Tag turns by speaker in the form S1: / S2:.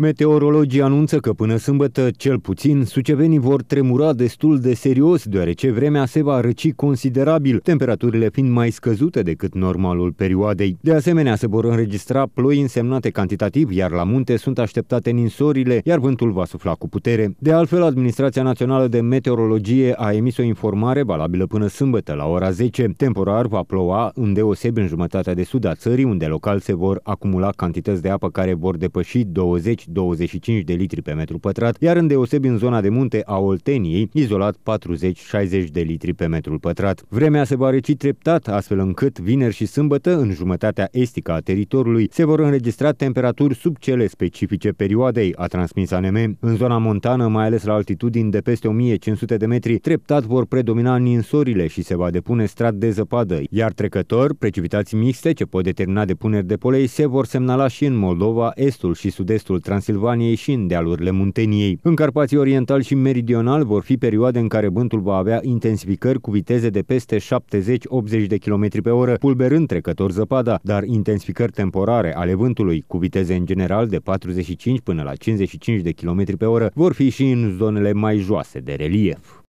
S1: Meteorologii anunță că până sâmbătă, cel puțin, sucevenii vor tremura destul de serios, deoarece vremea se va răci considerabil, temperaturile fiind mai scăzute decât normalul perioadei. De asemenea, se vor înregistra ploi însemnate cantitativ, iar la munte sunt așteptate ninsorile, iar vântul va sufla cu putere. De altfel, Administrația Națională de Meteorologie a emis o informare valabilă până sâmbătă la ora 10. Temporar va ploua îndeoseb în jumătatea de sud a țării, unde local se vor acumula cantități de apă care vor depăși 20 25 de litri pe metru pătrat, iar îndeosebi în zona de munte a Olteniei, izolat 40-60 de litri pe metru pătrat. Vremea se va reci treptat, astfel încât vineri și sâmbătă, în jumătatea estică a teritoriului, se vor înregistra temperaturi sub cele specifice perioadei, a transmis ANM. În zona montană, mai ales la altitudini de peste 1500 de metri, treptat vor predomina ninsorile și se va depune strat de zăpadă, iar trecător, precipitații mixte ce pot determina depuneri de polei se vor semnala și în Moldova, estul și sud-estul trans. Transilvaniei și în dealurile Munteniei. În Carpații Oriental și Meridional vor fi perioade în care vântul va avea intensificări cu viteze de peste 70-80 de km pe oră, pulberând trecător zăpada, dar intensificări temporare ale vântului cu viteze în general de 45 până la 55 de km pe oră vor fi și în zonele mai joase de relief.